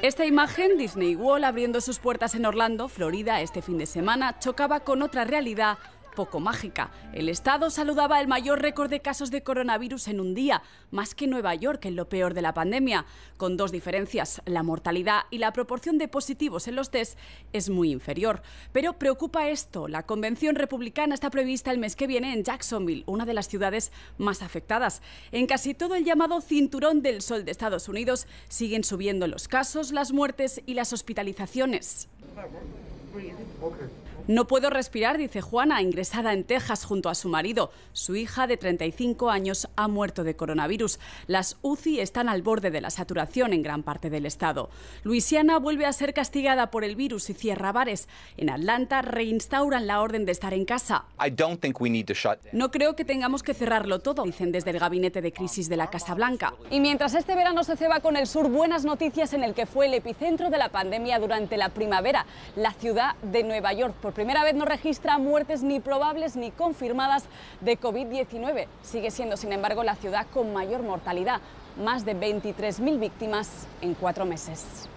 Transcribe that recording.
Esta imagen, Disney World abriendo sus puertas en Orlando, Florida, este fin de semana, chocaba con otra realidad poco mágica. El Estado saludaba el mayor récord de casos de coronavirus en un día, más que Nueva York en lo peor de la pandemia, con dos diferencias. La mortalidad y la proporción de positivos en los test es muy inferior. Pero preocupa esto. La convención republicana está prevista el mes que viene en Jacksonville, una de las ciudades más afectadas. En casi todo el llamado cinturón del sol de Estados Unidos siguen subiendo los casos, las muertes y las hospitalizaciones. No puedo respirar, dice Juana, ingresada en Texas junto a su marido. Su hija de 35 años ha muerto de coronavirus. Las UCI están al borde de la saturación en gran parte del estado. Luisiana vuelve a ser castigada por el virus y cierra bares. En Atlanta reinstauran la orden de estar en casa. No creo que tengamos que cerrarlo todo, dicen desde el gabinete de crisis de la Casa Blanca. Y mientras este verano se ceba con el sur, buenas noticias en el que fue el epicentro de la pandemia durante la primavera, la ciudad de Nueva York. Por primera vez no registra muertes ni probables ni confirmadas de COVID-19. Sigue siendo, sin embargo, la ciudad con mayor mortalidad, más de 23.000 víctimas en cuatro meses.